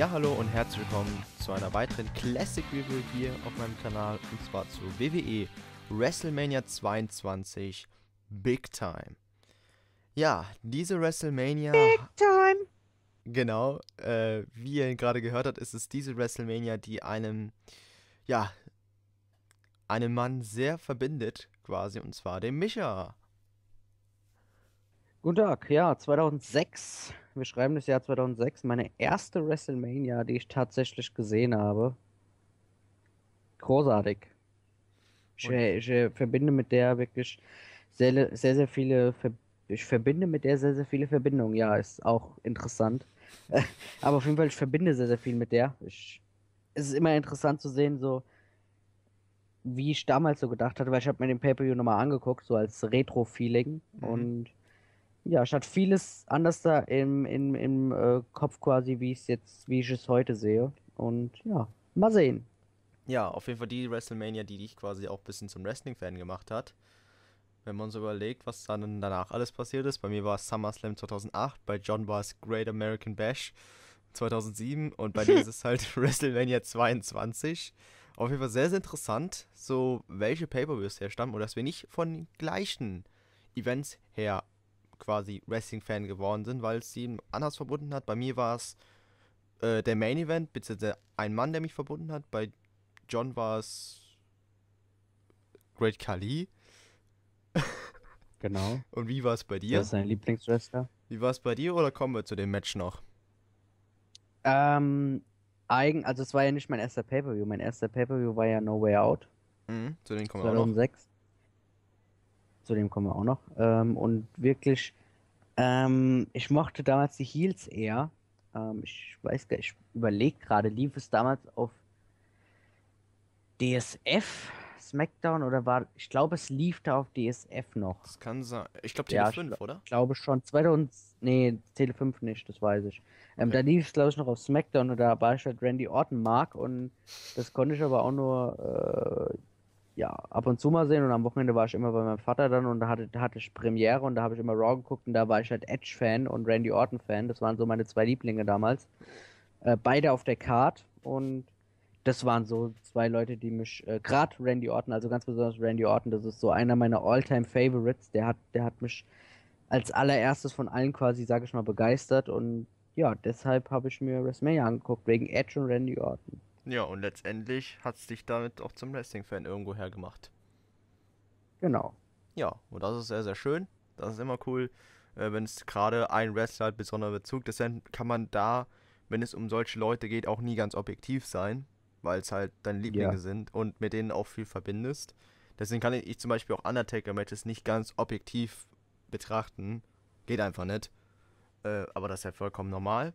Ja, hallo und herzlich willkommen zu einer weiteren Classic Review hier auf meinem Kanal und zwar zu WWE WrestleMania 22 Big Time. Ja, diese WrestleMania. Big Time! Genau, äh, wie ihr gerade gehört habt, ist es diese WrestleMania, die einem, ja, einem Mann sehr verbindet, quasi, und zwar dem Micha. Guten Tag, ja, 2006. Wir schreiben das Jahr 2006. Meine erste WrestleMania, die ich tatsächlich gesehen habe. Großartig. Ich, ich, äh, verbinde mit der wirklich sehr, sehr, sehr viele. Ich verbinde mit der sehr, sehr viele Verbindungen. Ja, ist auch interessant. Aber auf jeden Fall, ich verbinde sehr, sehr viel mit der. Ich, es ist immer interessant zu sehen, so wie ich damals so gedacht hatte, weil ich habe mir den Pay-Per-View nochmal angeguckt, so als Retro-Feeling. Mhm. Und ja, statt vieles anders da im, im, im äh, Kopf quasi, wie ich es jetzt, wie ich es heute sehe. Und ja, mal sehen. Ja, auf jeden Fall die WrestleMania, die dich quasi auch ein bisschen zum Wrestling-Fan gemacht hat. Wenn man so überlegt, was dann danach alles passiert ist. Bei mir war es SummerSlam 2008, bei John war es Great American Bash 2007 und bei dir ist es halt WrestleMania 22. Auf jeden Fall sehr, sehr interessant, so welche Pay-Per-Views herstammen oder dass wir nicht von gleichen Events her quasi Wrestling-Fan geworden sind, weil es sie anders verbunden hat. Bei mir war es äh, der Main Event, beziehungsweise ein Mann, der mich verbunden hat. Bei John war es Great Kali. genau. Und wie war es bei dir? Das ist dein Lieblingswrestler. Wie war es bei dir oder kommen wir zu dem Match noch? Ähm, eigen, also es war ja nicht mein erster Pay-Per-View. Mein erster Pay-Per-View war ja No Way Out. Mhm, zu den kommen 2006. wir auch noch zu dem kommen wir auch noch. Ähm, und wirklich, ähm, ich mochte damals die Heels eher. Ähm, ich weiß gar ich überlege gerade, lief es damals auf DSF, SmackDown oder war, ich glaube, es lief da auf DSF noch. Das kann sein. Ich glaube, Tele ja, 5, oder? Ich glaube schon. 2000, nee, Tele 5 nicht, das weiß ich. Ähm, okay. Da lief es, glaube ich, noch auf SmackDown oder da war ich halt Randy Orton Mark und das konnte ich aber auch nur äh, ja, ab und zu mal sehen und am Wochenende war ich immer bei meinem Vater dann und da hatte, hatte ich Premiere und da habe ich immer Raw geguckt und da war ich halt Edge-Fan und Randy Orton-Fan. Das waren so meine zwei Lieblinge damals. Äh, beide auf der Card und das waren so zwei Leute, die mich, äh, gerade Randy Orton, also ganz besonders Randy Orton, das ist so einer meiner All-Time-Favorites, der hat, der hat mich als allererstes von allen quasi, sage ich mal, begeistert und ja, deshalb habe ich mir WrestleMania angeguckt, wegen Edge und Randy Orton. Ja, und letztendlich hat es dich damit auch zum Wrestling-Fan irgendwo hergemacht. Genau. Ja, und das ist sehr, sehr schön. Das ist immer cool, äh, wenn es gerade ein Wrestler hat, besonderer Bezug. Deswegen kann man da, wenn es um solche Leute geht, auch nie ganz objektiv sein, weil es halt deine Lieblinge ja. sind und mit denen auch viel verbindest. Deswegen kann ich zum Beispiel auch Undertaker-Matches nicht ganz objektiv betrachten. Geht einfach nicht. Äh, aber das ist ja vollkommen normal.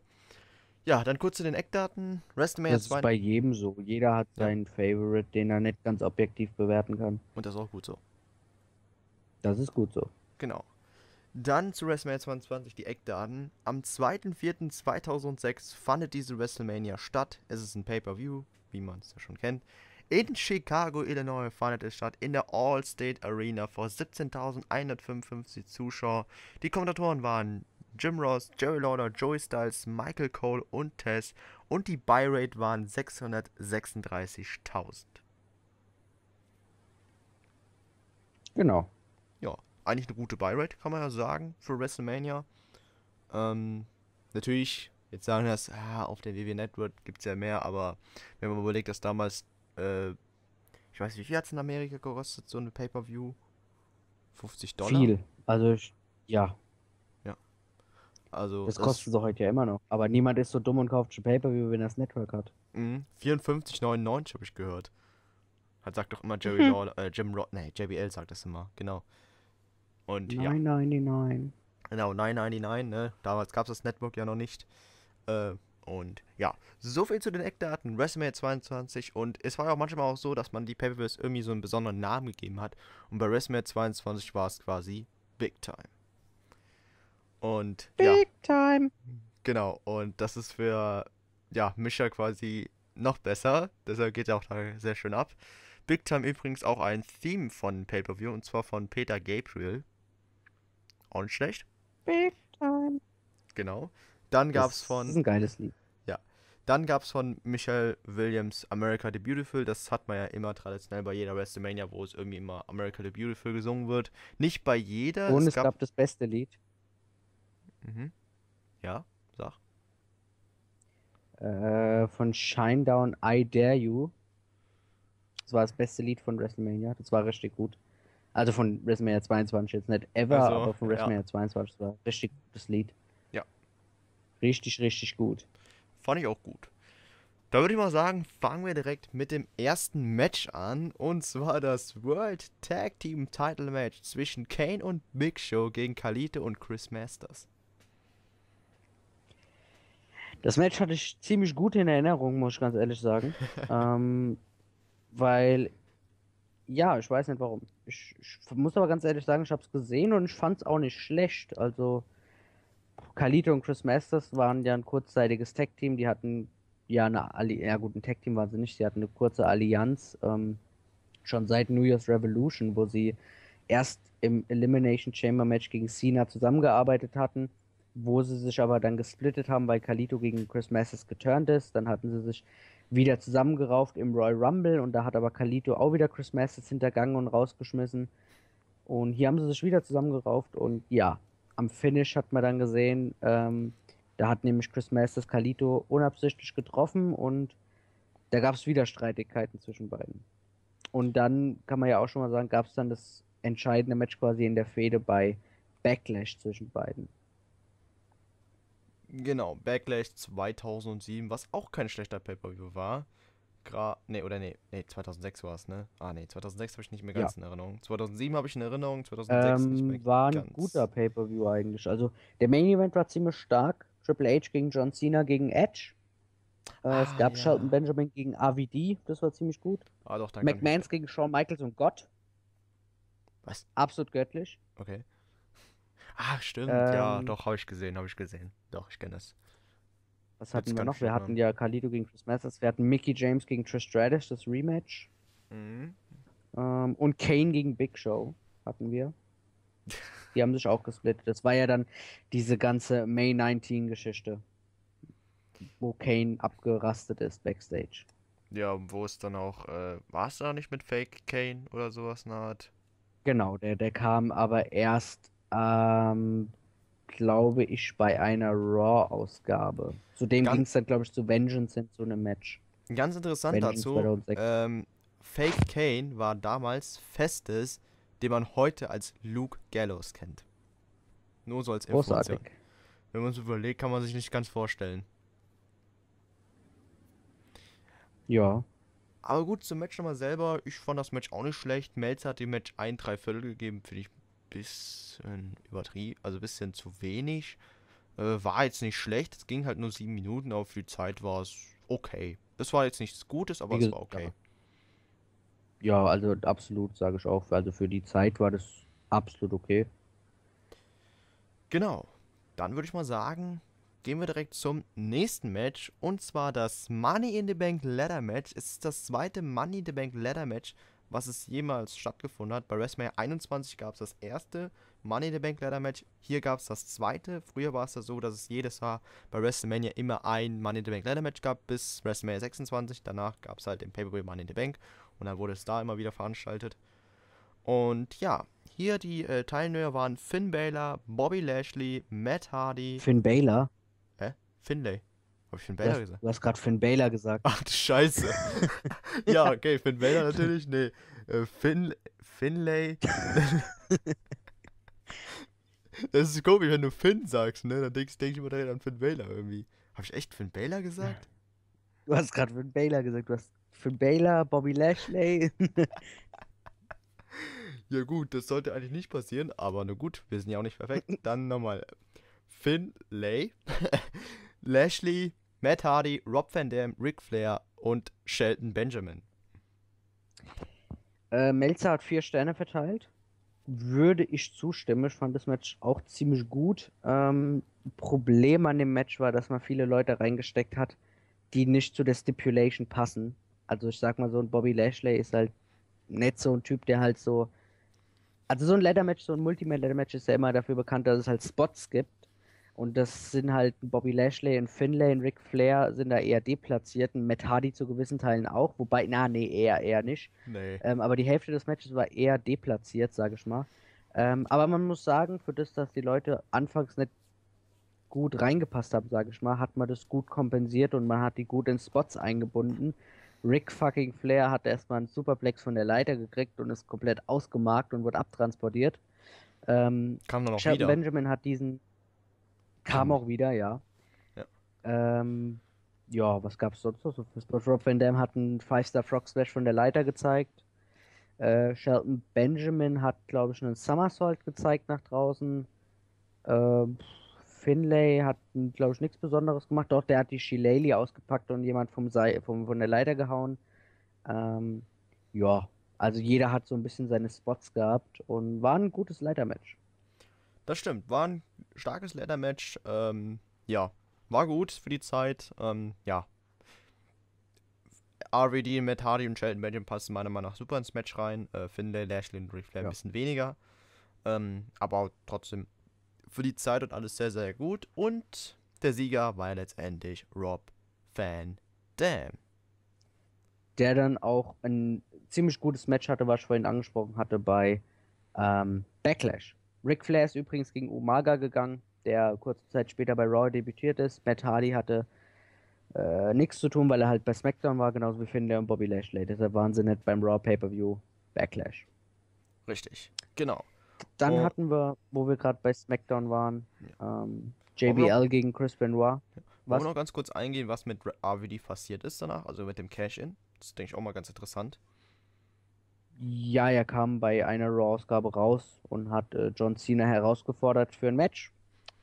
Ja, dann kurz zu den Eckdaten. WrestleMania 2. Das ist bei jedem so. Jeder hat ja. seinen Favorite, den er nicht ganz objektiv bewerten kann. Und das ist auch gut so. Das ist gut so. Genau. Dann zu WrestleMania 22 die Eckdaten. Am 2.4.2006 fandet diese WrestleMania statt. Es ist ein Pay-Per-View, wie man es ja schon kennt. In Chicago, Illinois fandet es statt in der All-State Arena vor 17.155 Zuschauer. Die Kommentatoren waren Jim Ross, Jerry Lawler, Joey Styles, Michael Cole und Tess und die Buy Rate waren 636.000. Genau. Ja, eigentlich eine gute Buy Rate, kann man ja sagen, für WrestleMania. Ähm, natürlich, jetzt sagen wir das, ah, auf der WWE Network gibt es ja mehr, aber wenn man überlegt, dass damals, äh, ich weiß nicht, wie viel hat es in Amerika gekostet, so eine Pay-Per-View? 50 Dollar? Viel, also ja, also das, das kostet sie heute ja immer noch. Aber niemand ist so dumm und kauft schon Pay-Per-View, wenn er das Network hat. Mhm. 54,99 habe ich gehört. Hat sagt doch immer Jerry mhm. Lawler, äh, Jim Rod, nee, JBL sagt das immer, genau. Und 999. ja. Genau, 999, ne? Damals gab es das Network ja noch nicht. Äh, und ja, so viel zu den Eckdaten, Resume 22. Und es war ja auch manchmal auch so, dass man die Pay-Per-Views irgendwie so einen besonderen Namen gegeben hat. Und bei Resume 22 war es quasi Big Time. Und Big ja, time. Genau, und das ist für ja, Mischa quasi noch besser. Deshalb geht er auch da sehr schön ab. Big Time übrigens auch ein Theme von Pay-Per-View und zwar von Peter Gabriel. Auch nicht schlecht. Big Time. Genau. Dann gab es von. Das ist ein geiles Lied. Ja. Dann gab es von Michelle Williams America the Beautiful. Das hat man ja immer traditionell bei jeder WrestleMania, wo es irgendwie immer America the Beautiful gesungen wird. Nicht bei jeder. Und es, es gab, gab das beste Lied. Mhm. Ja, sag. Äh, von Shinedown I Dare You. Das war das beste Lied von WrestleMania. Das war richtig gut. Also von WrestleMania 22 jetzt nicht ever, also, aber von WrestleMania ja. 22 das war ein richtig gutes Lied. Ja. Richtig, richtig gut. Fand ich auch gut. Da würde ich mal sagen, fangen wir direkt mit dem ersten Match an. Und zwar das World Tag Team Title Match zwischen Kane und Big Show gegen Kalite und Chris Masters. Das Match hatte ich ziemlich gut in Erinnerung, muss ich ganz ehrlich sagen. ähm, weil, ja, ich weiß nicht warum. Ich, ich muss aber ganz ehrlich sagen, ich habe es gesehen und ich fand es auch nicht schlecht. Also, Kalito und Chris Masters waren ja ein kurzzeitiges tech team Die hatten ja eine Allianz, ja gut, ein tech team waren sie nicht. Die hatten eine kurze Allianz ähm, schon seit New Year's Revolution, wo sie erst im Elimination Chamber Match gegen Cena zusammengearbeitet hatten wo sie sich aber dann gesplittet haben, weil Kalito gegen Chris Masses geturnt ist. Dann hatten sie sich wieder zusammengerauft im Royal Rumble und da hat aber Kalito auch wieder Chris Masses hintergangen und rausgeschmissen. Und hier haben sie sich wieder zusammengerauft und ja, am Finish hat man dann gesehen, ähm, da hat nämlich Chris Masters Kalito unabsichtlich getroffen und da gab es wieder Streitigkeiten zwischen beiden. Und dann kann man ja auch schon mal sagen, gab es dann das entscheidende Match quasi in der Fehde bei Backlash zwischen beiden. Genau, Backlash 2007, was auch kein schlechter Pay-Per-View war. Gra nee, oder nee, nee, 2006 war es, ne? Ah, nee, 2006 habe ich nicht mehr ganz ja. in Erinnerung. 2007 habe ich in Erinnerung, 2006 ähm, nicht mehr war ganz. ein guter Pay-Per-View eigentlich. Also, der Main-Event war ziemlich stark. Triple H gegen John Cena gegen Edge. Äh, ah, gab ja. Shelton Benjamin gegen AVD, das war ziemlich gut. Ah, doch, danke. McMahons gegen Shawn Michaels und Gott. Was? Absolut göttlich. Okay. Ah, stimmt. Ähm, ja, doch, habe ich gesehen, habe ich gesehen. Doch, ich kenne das. Was hatten Jetzt wir noch? Wir hatten ja Carlito gegen Chris Mathis, wir hatten Mickey James gegen Trish Stratus, das Rematch. Mhm. Ähm, und Kane gegen Big Show hatten wir. Die haben sich auch gesplittet. Das war ja dann diese ganze May 19-Geschichte, wo Kane abgerastet ist backstage. Ja, wo es dann auch, äh, war es da nicht mit Fake Kane oder sowas in Art? Genau, der, der kam aber erst ähm, glaube ich, bei einer Raw-Ausgabe. Zudem ging es dann, glaube ich, zu Vengeance in so einem Match. Ganz interessant Vengeance dazu, ähm, Fake Kane war damals Festes, den man heute als Luke Gallows kennt. Nur so als Information. Großartig. Wenn man es überlegt, kann man sich nicht ganz vorstellen. Ja. Aber gut, zum Match nochmal selber. Ich fand das Match auch nicht schlecht. Melzer hat dem Match ein Dreiviertel gegeben. Finde ich bisschen übertrieben, also ein bisschen zu wenig. Äh, war jetzt nicht schlecht, es ging halt nur sieben Minuten, aber für die Zeit war es okay. Das war jetzt nichts Gutes, aber es war okay. Ja. also absolut, sage ich auch. Also für die Zeit war das absolut okay. Genau. Dann würde ich mal sagen, gehen wir direkt zum nächsten Match. Und zwar das Money in the Bank Ladder Match. Es ist das zweite Money in the Bank Ladder Match was es jemals stattgefunden hat. Bei WrestleMania 21 gab es das erste Money in the Bank Ladder Match. Hier gab es das zweite. Früher war es ja so, dass es jedes Jahr bei WrestleMania immer ein Money in the Bank Ladder Match gab, bis WrestleMania 26. Danach gab es halt den Pay-Per-View Money in the Bank und dann wurde es da immer wieder veranstaltet. Und ja, hier die äh, Teilnehmer waren Finn Baylor, Bobby Lashley, Matt Hardy. Finn Baylor? Hä? Finlay. Hab ich Finn Baylor gesagt? Du hast gerade Finn Baylor gesagt. Ach du Scheiße. ja, okay, Finn Baylor natürlich. Nee. Äh, Finn. Finlay. das ist komisch, wenn du Finn sagst, ne? Dann denkst denk ich immer direkt an Finn Baylor irgendwie. Hab ich echt Finn Baylor gesagt? Du hast gerade Finn Baylor gesagt. Du hast Finn Baylor, Bobby Lashley. ja, gut, das sollte eigentlich nicht passieren, aber na gut, wir sind ja auch nicht perfekt. Dann nochmal. Finlay. Lashley, Matt Hardy, Rob Van Dam, Ric Flair und Shelton Benjamin. Äh, Melzer hat vier Sterne verteilt. Würde ich zustimmen. Ich fand das Match auch ziemlich gut. Ähm, Problem an dem Match war, dass man viele Leute reingesteckt hat, die nicht zu der Stipulation passen. Also ich sag mal so, ein Bobby Lashley ist halt nicht so ein Typ, der halt so. Also so ein Leather-Match, so ein multiman match ist ja immer dafür bekannt, dass es halt Spots gibt und das sind halt Bobby Lashley, und Finlay, und Ric Flair sind da eher deplatziert, ein Matt Hardy zu gewissen Teilen auch, wobei, na, nee, eher, eher nicht. Nee. Ähm, aber die Hälfte des Matches war eher deplatziert, sage ich mal. Ähm, aber man muss sagen, für das, dass die Leute anfangs nicht gut reingepasst haben, sage ich mal, hat man das gut kompensiert und man hat die gut in Spots eingebunden. Rick fucking Flair hat erstmal einen Superplex von der Leiter gekriegt und ist komplett ausgemarkt und wurde abtransportiert. Ähm, Kam dann auch Shelton wieder. Benjamin hat diesen Kam auch wieder, ja. Ja, ähm, ja was gab es sonst noch? Rob Van Dam hat einen Five-Star Frog Splash von der Leiter gezeigt. Äh, Shelton Benjamin hat, glaube ich, einen Somersault gezeigt nach draußen. Ähm, Finlay hat, glaube ich, nichts Besonderes gemacht. Doch, der hat die Shillelagh ausgepackt und jemand vom, Sei vom von der Leiter gehauen. Ähm, ja, also jeder hat so ein bisschen seine Spots gehabt und war ein gutes Leitermatch. Das stimmt, war ein starkes Leather-Match. Ähm, ja, war gut für die Zeit. Ähm, ja. RVD mit Hardy und Shelton Benjamin passen meiner Meinung nach super ins Match rein. Äh, Finlay, Lashley und Reflair Flair ja. ein bisschen weniger. Ähm, aber trotzdem für die Zeit und alles sehr, sehr gut. Und der Sieger war letztendlich Rob Van Dam. Der dann auch ein ziemlich gutes Match hatte, was ich vorhin angesprochen hatte bei ähm, Backlash. Rick Flair ist übrigens gegen Umaga gegangen, der kurze Zeit später bei Raw debütiert ist. Matt Hardy hatte äh, nichts zu tun, weil er halt bei SmackDown war, genauso wie Finn und Bobby Lashley. Deshalb waren sie nicht beim Raw Pay-Per-View Backlash. Richtig, genau. Dann oh. hatten wir, wo wir gerade bei SmackDown waren, ähm, JBL noch, gegen Chris Benoit. Ja. Wollen wir noch ganz kurz eingehen, was mit RVD passiert ist danach, also mit dem Cash-In? Das ist, denke ich, auch mal ganz interessant. Ja, er kam bei einer Raw-Ausgabe raus und hat äh, John Cena herausgefordert für ein Match.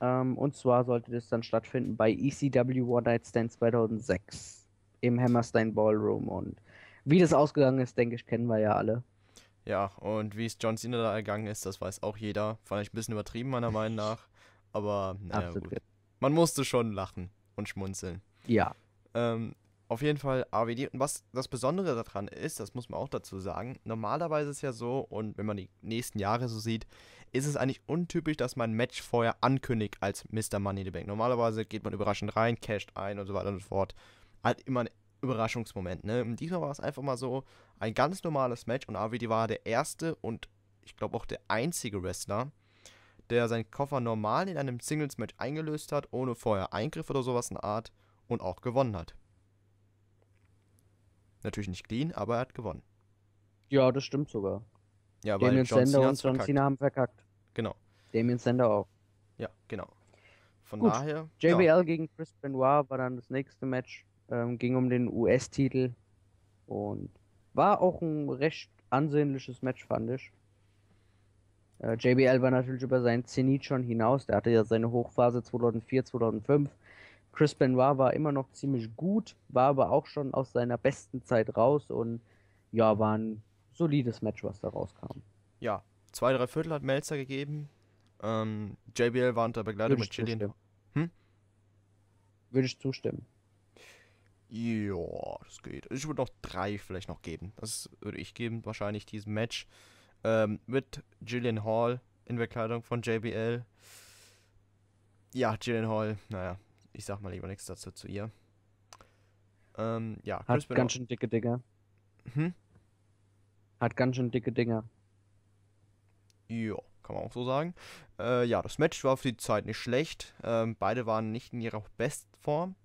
Ähm, und zwar sollte das dann stattfinden bei ECW One Night Stand 2006 im Hammerstein Ballroom. Und wie das ausgegangen ist, denke ich, kennen wir ja alle. Ja, und wie es John Cena da ergangen ist, das weiß auch jeder. Fand ich ein bisschen übertrieben, meiner Meinung nach. Aber naja, gut. Man musste schon lachen und schmunzeln. Ja. Ähm, auf jeden Fall AWD. Und was das Besondere daran ist, das muss man auch dazu sagen, normalerweise ist es ja so, und wenn man die nächsten Jahre so sieht, ist es eigentlich untypisch, dass man ein Match vorher ankündigt als Mr. Money in the Bank. Normalerweise geht man überraschend rein, casht ein und so weiter und so fort. Hat immer ein Überraschungsmoment. Ne? Und diesmal war es einfach mal so ein ganz normales Match und AWD war der erste und ich glaube auch der einzige Wrestler, der seinen Koffer normal in einem Singles-Match eingelöst hat, ohne vorher Eingriff oder sowas in Art und auch gewonnen hat. Natürlich nicht clean, aber er hat gewonnen. Ja, das stimmt sogar. Ja, Damien weil John Sender Cena und John verkackt. Cena haben verkackt. Genau. Damien Sender auch. Ja, genau. Von Gut. daher. JBL ja. gegen Chris Benoit war dann das nächste Match. Ähm, ging um den US-Titel. Und war auch ein recht ansehnliches Match, fand ich. Äh, JBL war natürlich über seinen Zenit schon hinaus. Der hatte ja seine Hochphase 2004, 2005. Chris Benoit war immer noch ziemlich gut, war aber auch schon aus seiner besten Zeit raus und ja, war ein solides Match, was da rauskam. Ja, zwei, drei Viertel hat Melzer gegeben. Ähm, JBL war unter Begleitung mit Chilien. Hm? Würde ich zustimmen. Ja, das geht. Ich würde noch drei vielleicht noch geben. Das würde ich geben, wahrscheinlich diesem Match. Ähm, mit Jillian Hall in Bekleidung von JBL. Ja, Jillian Hall, naja, ich sag mal lieber nichts dazu zu ihr. Ähm, ja, Chris Hat Benoit. ganz schön dicke Dinger. Hm? Hat ganz schön dicke Dinger. Ja, kann man auch so sagen. Äh, ja, das Match war für die Zeit nicht schlecht. Ähm, beide waren nicht in ihrer Bestform,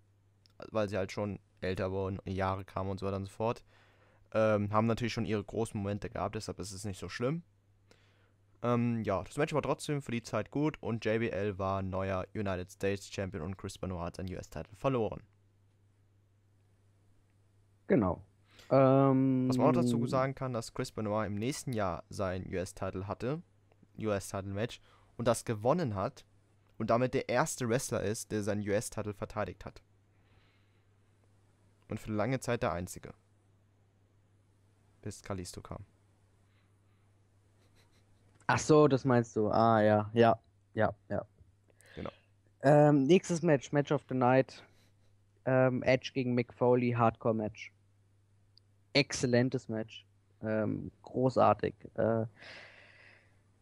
weil sie halt schon älter wurden, Jahre kamen und so weiter und so fort. Ähm, haben natürlich schon ihre großen Momente gehabt, deshalb ist es nicht so schlimm. Ähm, ja, das Match war trotzdem für die Zeit gut und JBL war neuer United States Champion und Chris Benoit hat seinen US-Title verloren. Genau. Ähm, Was man auch ähm, dazu sagen kann, dass Chris Benoit im nächsten Jahr seinen US-Title hatte, US-Title-Match, und das gewonnen hat und damit der erste Wrestler ist, der seinen US-Title verteidigt hat. Und für lange Zeit der einzige. Bis Kalisto kam. Ach so, das meinst du. Ah ja, ja, ja, ja. Genau. Ähm, nächstes Match, Match of the Night. Ähm, Edge gegen Mick Foley, Hardcore-Match. Exzellentes Match. Ähm, großartig. Äh,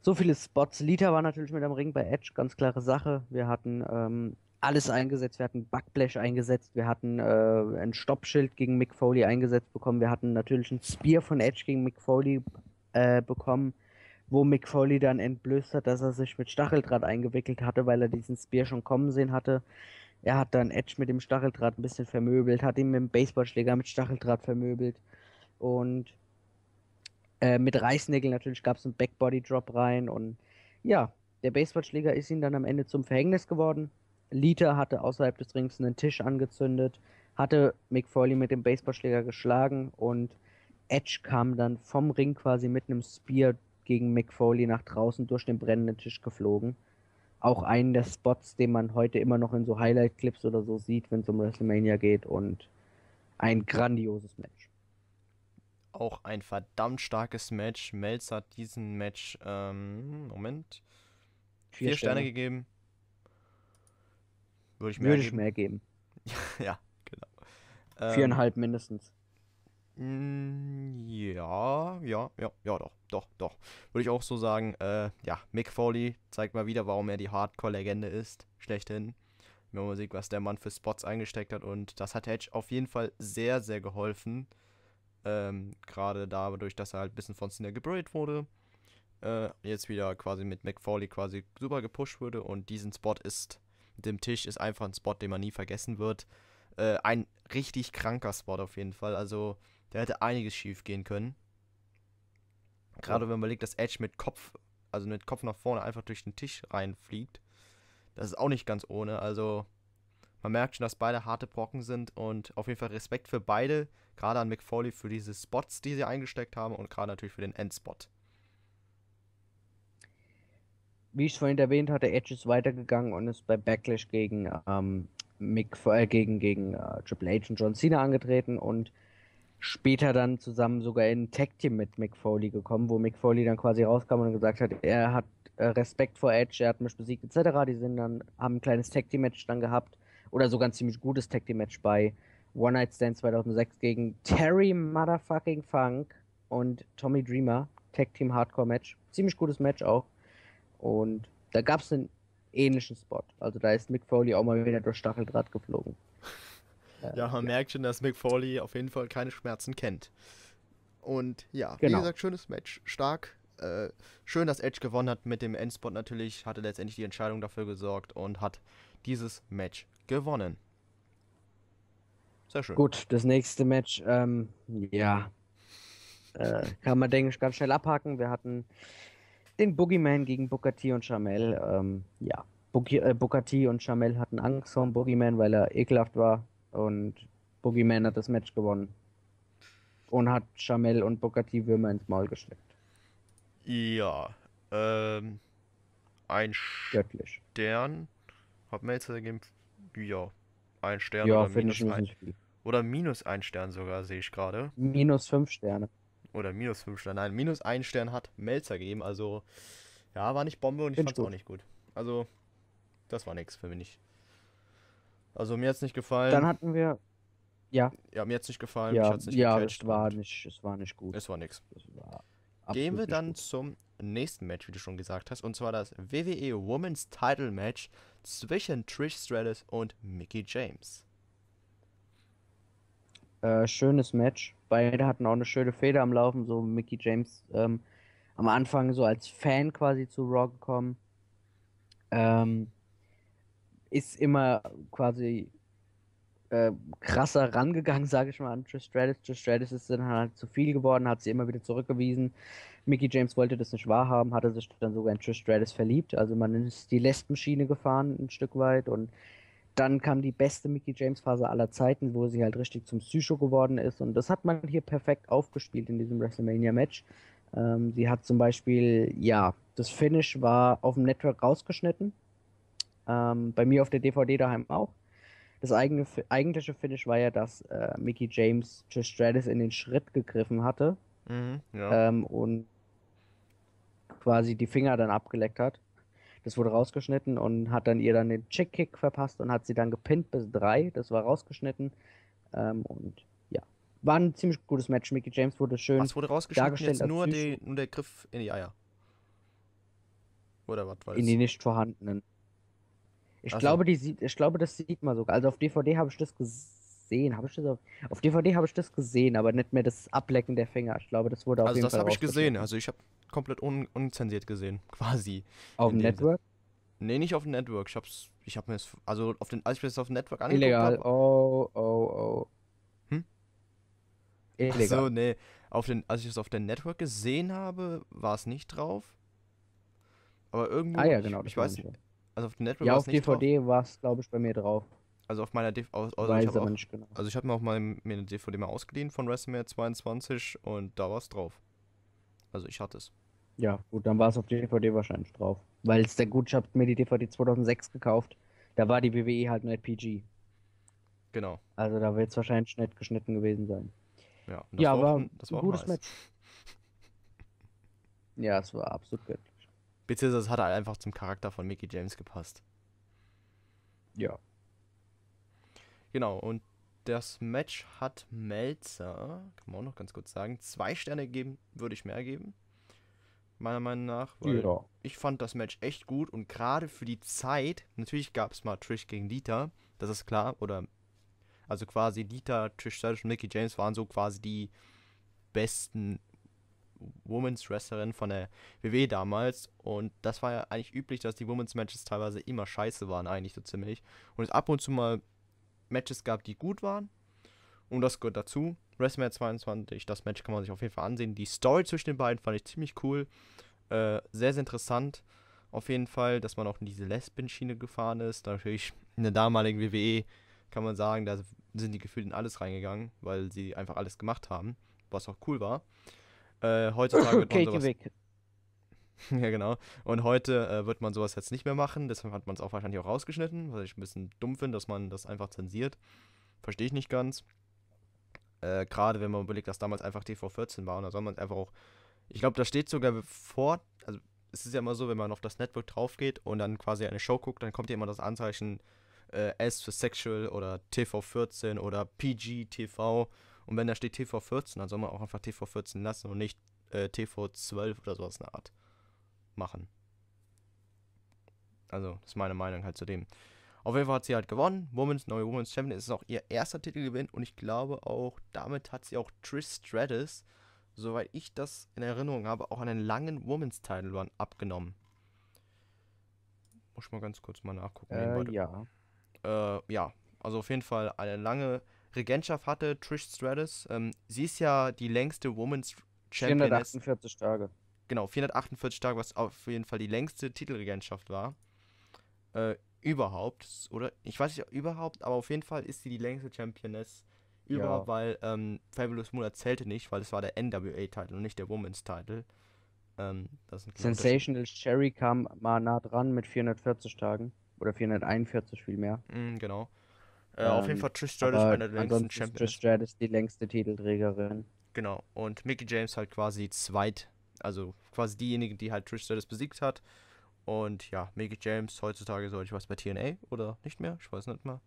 so viele Spots. Lita war natürlich mit am Ring bei Edge, ganz klare Sache. Wir hatten ähm, alles eingesetzt. Wir hatten Backblech eingesetzt. Wir hatten äh, ein Stoppschild gegen Mick Foley eingesetzt bekommen. Wir hatten natürlich ein Spear von Edge gegen Mick Foley äh, bekommen wo Mick Foley dann entblößt hat, dass er sich mit Stacheldraht eingewickelt hatte, weil er diesen Spear schon kommen sehen hatte. Er hat dann Edge mit dem Stacheldraht ein bisschen vermöbelt, hat ihn mit dem Baseballschläger mit Stacheldraht vermöbelt und äh, mit Reißnägeln natürlich gab es einen Backbody-Drop rein und ja, der Baseballschläger ist ihm dann am Ende zum Verhängnis geworden. Lita hatte außerhalb des Rings einen Tisch angezündet, hatte Mick Foley mit dem Baseballschläger geschlagen und Edge kam dann vom Ring quasi mit einem Spear gegen Mick Foley nach draußen durch den brennenden Tisch geflogen. Auch einen der Spots, den man heute immer noch in so Highlight-Clips oder so sieht, wenn es um WrestleMania geht. Und ein grandioses Match. Auch ein verdammt starkes Match. Melz hat diesen Match, ähm, Moment, vier, vier Sterne. Sterne. gegeben. Würde ich mehr Würde geben. Ich mehr geben. ja, genau. Ähm, Viereinhalb mindestens. Hm, ja, ja, ja, ja, doch, doch, doch. Würde ich auch so sagen, äh, ja, Mick Foley zeigt mal wieder, warum er die Hardcore-Legende ist, schlechthin. Wenn man sieht, was der Mann für Spots eingesteckt hat und das hat Edge auf jeden Fall sehr, sehr geholfen. Ähm, Gerade dadurch, dass er halt ein bisschen von Cena gebrüht wurde. Äh, jetzt wieder quasi mit Mick Foley quasi super gepusht wurde und diesen Spot ist, mit dem Tisch ist einfach ein Spot, den man nie vergessen wird. Äh, ein richtig kranker Spot auf jeden Fall, also da hätte einiges schief gehen können. Gerade wenn man überlegt, dass Edge mit Kopf, also mit Kopf nach vorne einfach durch den Tisch reinfliegt. Das ist auch nicht ganz ohne. Also man merkt schon, dass beide harte Brocken sind und auf jeden Fall Respekt für beide. Gerade an McFoley für diese Spots, die sie eingesteckt haben und gerade natürlich für den Endspot. Wie ich es vorhin erwähnt hatte, Edge ist weitergegangen und ist bei Backlash gegen ähm, Mick, äh, gegen, gegen äh, Triple H und John Cena angetreten und später dann zusammen sogar in ein Tag Team mit Mick Foley gekommen, wo Mick Foley dann quasi rauskam und gesagt hat, er hat äh, Respekt vor Edge, er hat mich besiegt etc. Die sind dann haben ein kleines Tag Team Match dann gehabt oder sogar ein ziemlich gutes Tag Team Match bei One Night Stand 2006 gegen Terry Motherfucking Funk und Tommy Dreamer Tag Team Hardcore Match, ziemlich gutes Match auch und da gab es einen ähnlichen Spot, also da ist Mick Foley auch mal wieder durch Stacheldraht geflogen. Ja, man ja. merkt schon, dass Mick Foley auf jeden Fall keine Schmerzen kennt. Und ja, genau. wie gesagt, schönes Match, stark. Äh, schön, dass Edge gewonnen hat mit dem Endspot natürlich, hatte letztendlich die Entscheidung dafür gesorgt und hat dieses Match gewonnen. Sehr schön. Gut, das nächste Match, ähm, ja, äh, kann man, denke ich, ganz schnell abhaken. Wir hatten den Boogeyman gegen Booker T und Chamel. Ähm, ja, Boogie, äh, Booker T und Chamel hatten Angst vor dem Boogeyman, weil er ekelhaft war. Und Boogeyman hat das Match gewonnen. Und hat Chamel und Bogati Würmer ins Maul gesteckt. Ja. Ähm, ein Göttlich. Stern. Hat Melzer gegeben. Ja. Ein Stern ja, oder minus ich ein. Oder minus ein Stern sogar, sehe ich gerade. Minus fünf Sterne. Oder minus fünf Sterne. Nein, minus ein Stern hat Melzer gegeben. Also, ja, war nicht Bombe und ich fand es auch nicht gut. Also, das war nix für mich. Also mir hat es nicht gefallen. Dann hatten wir. Ja. Ja, mir hat es nicht gefallen. Ja, hat's nicht ja es war nicht, es war nicht gut. Es war nix. Gehen wir dann gut. zum nächsten Match, wie du schon gesagt hast, und zwar das WWE Women's Title Match zwischen Trish Stratus und Mickey James. Äh, schönes Match. Beide hatten auch eine schöne Feder am Laufen, so Mickey James ähm, am Anfang so als Fan quasi zu Raw gekommen. Ähm, ist immer quasi äh, krasser rangegangen, sage ich mal, an Trish Stratus. Trish Stratus ist dann halt zu viel geworden, hat sie immer wieder zurückgewiesen. Mickey James wollte das nicht wahrhaben, hatte sich dann sogar in Trish Stratus verliebt. Also man ist die Lesbenschiene gefahren ein Stück weit und dann kam die beste Mickey James Phase aller Zeiten, wo sie halt richtig zum Psycho geworden ist und das hat man hier perfekt aufgespielt in diesem WrestleMania Match. Ähm, sie hat zum Beispiel, ja, das Finish war auf dem Network rausgeschnitten ähm, bei mir auf der DVD daheim auch. Das eigene, eigentliche Finish war ja, dass äh, Mickey James Trish Stratus in den Schritt gegriffen hatte mhm, ja. ähm, und quasi die Finger dann abgeleckt hat. Das wurde rausgeschnitten und hat dann ihr dann den Chick Kick verpasst und hat sie dann gepinnt bis drei. Das war rausgeschnitten ähm, und ja, war ein ziemlich gutes Match. Mickey James wurde schön. Was wurde rausgeschnitten? Jetzt nur, die, nur der Griff in die Eier. Oder was? weiß. In die nicht vorhandenen. Ich, also. glaube, die sieht, ich glaube, das sieht man sogar. Also auf DVD habe ich das gesehen. Habe ich das auf, auf DVD habe ich das gesehen, aber nicht mehr das Ablecken der Finger. Ich glaube, das wurde auf also jeden Fall. Also das habe ich gesehen. Also ich habe komplett un unzensiert gesehen, quasi. Auf dem Network? Sinne. Nee, nicht auf dem Network. Ich hab's, ich habe mir das, also auf den, als ich mir das auf dem Network angeguckt Illegal. Hab, oh, oh, oh. Hm? Illegal. Achso, nee. Auf den, als ich es auf dem Network gesehen habe, war es nicht drauf. Aber irgendwo, ah, ja, genau, ich, ich weiß nicht. Also auf dem Netbook ja, war es nicht DVD war es, glaube ich, bei mir drauf. Also auf meiner DVD. also, also, ich habe genau. also hab mir auch mal mir eine DVD mal ausgeliehen von WrestleMania 22 und da war es drauf. Also ich hatte es. Ja, gut, dann war es auf DVD wahrscheinlich drauf. Weil es der gut, ich habe mir die DVD 2006 gekauft. Da war die WWE halt nur PG. Genau. Also da wird es wahrscheinlich nicht geschnitten gewesen sein. Ja, ja war, auch, ein, war ein gutes nice. Match. Ja, es war absolut gut. Beziehungsweise es hat halt einfach zum Charakter von Mickey James gepasst. Ja. Genau, und das Match hat Melzer, kann man auch noch ganz kurz sagen, zwei Sterne geben, würde ich mehr geben. Meiner Meinung nach. Weil ja. Ich fand das Match echt gut und gerade für die Zeit, natürlich gab es mal Trish gegen Dieter, das ist klar, oder also quasi Dieter, Trish Stratus und Mickey James waren so quasi die besten Women's Wrestlerin von der WWE damals. Und das war ja eigentlich üblich, dass die Women's Matches teilweise immer scheiße waren, eigentlich so ziemlich. Und es ab und zu mal Matches gab, die gut waren. Und das gehört dazu. WrestleMania 22, das Match kann man sich auf jeden Fall ansehen. Die Story zwischen den beiden fand ich ziemlich cool. Äh, sehr, sehr interessant. Auf jeden Fall, dass man auch in diese Lesben-Schiene gefahren ist. Natürlich in der damaligen WWE kann man sagen, da sind die gefühlt in alles reingegangen, weil sie einfach alles gemacht haben, was auch cool war. Äh, heutzutage wird man sowas. Weg. ja, genau. Und heute äh, wird man sowas jetzt nicht mehr machen, deshalb hat man es auch wahrscheinlich auch rausgeschnitten, was ich ein bisschen dumm finde, dass man das einfach zensiert. Verstehe ich nicht ganz. Äh, Gerade wenn man überlegt, dass damals einfach TV14 war und da soll man es einfach auch. Ich glaube, da steht sogar vor, also es ist ja immer so, wenn man auf das Network drauf geht und dann quasi eine Show guckt, dann kommt ja immer das Anzeichen äh, S für Sexual oder TV14 oder PGTV und wenn da steht TV14, dann soll man auch einfach TV14 lassen und nicht äh, TV12 oder sowas in der Art machen. Also, das ist meine Meinung halt zu dem. Auf jeden Fall hat sie halt gewonnen. Women's, neue Women's Champion. Es ist auch ihr erster Titelgewinn und ich glaube auch, damit hat sie auch Trish Stratus, soweit ich das in Erinnerung habe, auch einen langen Women's Title Run abgenommen. Muss ich mal ganz kurz mal nachgucken. Äh, ja. Äh, ja, also auf jeden Fall eine lange Regentschaft hatte, Trish Stratus. Ähm, sie ist ja die längste Women's Champion. 448 Tage. Genau, 448 Tage, was auf jeden Fall die längste Titelregentschaft war. Äh, überhaupt, oder? Ich weiß nicht, überhaupt, aber auf jeden Fall ist sie die längste Championess überhaupt, ja. weil ähm, Fabulous Moolah zählte nicht, weil es war der NWA-Titel und nicht der Women's-Titel. Ähm, Sensational Sherry kam mal nah dran mit 440 Tagen oder 441 vielmehr. Mm, genau. Ähm, auf jeden ähm, Fall Trish Stratus einer der längsten Champions. Trish Stratus die längste Titelträgerin. Genau. Und Mickey James halt quasi zweit, also quasi diejenige, die halt Trish Stratus besiegt hat. Und ja, Mickey James heutzutage so, ich weiß, bei TNA oder nicht mehr? Ich weiß nicht mehr.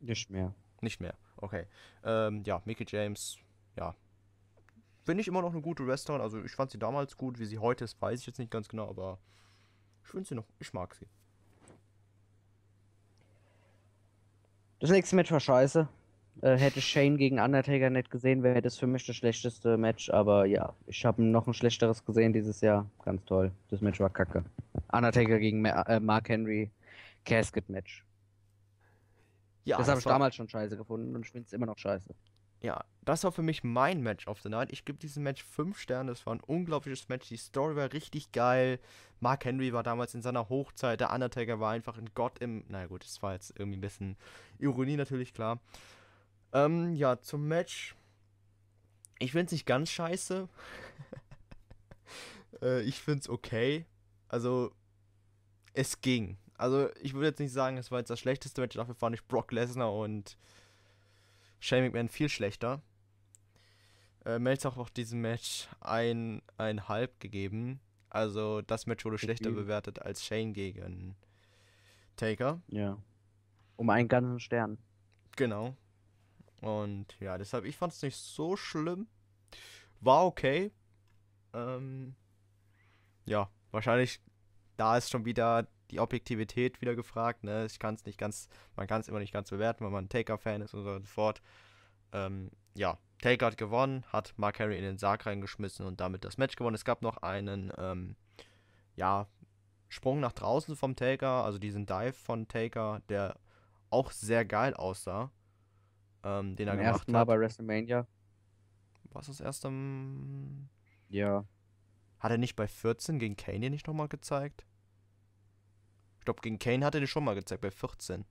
Nicht mehr. Nicht mehr, okay. Ähm, ja, Mickey James, ja. Finde ich immer noch eine gute Wrestlerin. Also ich fand sie damals gut, wie sie heute ist, weiß ich jetzt nicht ganz genau, aber ich finde sie noch, ich mag sie. Das nächste Match war scheiße. Äh, hätte Shane gegen Undertaker nicht gesehen, wäre das für mich das schlechteste Match. Aber ja, ich habe noch ein schlechteres gesehen dieses Jahr. Ganz toll. Das Match war kacke. Undertaker gegen Ma äh, Mark Henry Casket Match. Ja, das, das habe ich damals schon scheiße gefunden und ich finde es immer noch scheiße ja, das war für mich mein Match of the Night. Ich gebe diesem Match 5 Sterne. Das war ein unglaubliches Match. Die Story war richtig geil. Mark Henry war damals in seiner Hochzeit. Der Undertaker war einfach ein Gott im. Na naja, gut, das war jetzt irgendwie ein bisschen Ironie natürlich, klar. Ähm, ja, zum Match. Ich finde es nicht ganz scheiße. äh, ich finde es okay. Also, es ging. Also, ich würde jetzt nicht sagen, es war jetzt das schlechteste Match. Dafür fand ich Brock Lesnar und Shane McMahon viel schlechter. Äh, Melz auch diesem Match ein, ein Halb gegeben. Also das Match wurde schlechter bewertet als Shane gegen Taker. Ja. Um einen ganzen Stern. Genau. Und ja, deshalb, ich fand es nicht so schlimm. War okay. Ähm, ja, wahrscheinlich, da ist schon wieder die Objektivität wieder gefragt. Ne? Ich kann es nicht ganz, man kann es immer nicht ganz bewerten, wenn man ein Taker-Fan ist und so fort. Ähm, ja, Taker hat gewonnen, hat Mark Henry in den Sarg reingeschmissen und damit das Match gewonnen. Es gab noch einen, ähm, ja, Sprung nach draußen vom Taker, also diesen Dive von Taker, der auch sehr geil aussah, ähm, den Im er gemacht ersten Mal hat. bei WrestleMania. Was das erste? Ja. Hat er nicht bei 14 gegen Kane nicht nochmal gezeigt? Ich glaube, gegen Kane hat er den schon mal gezeigt, bei 14.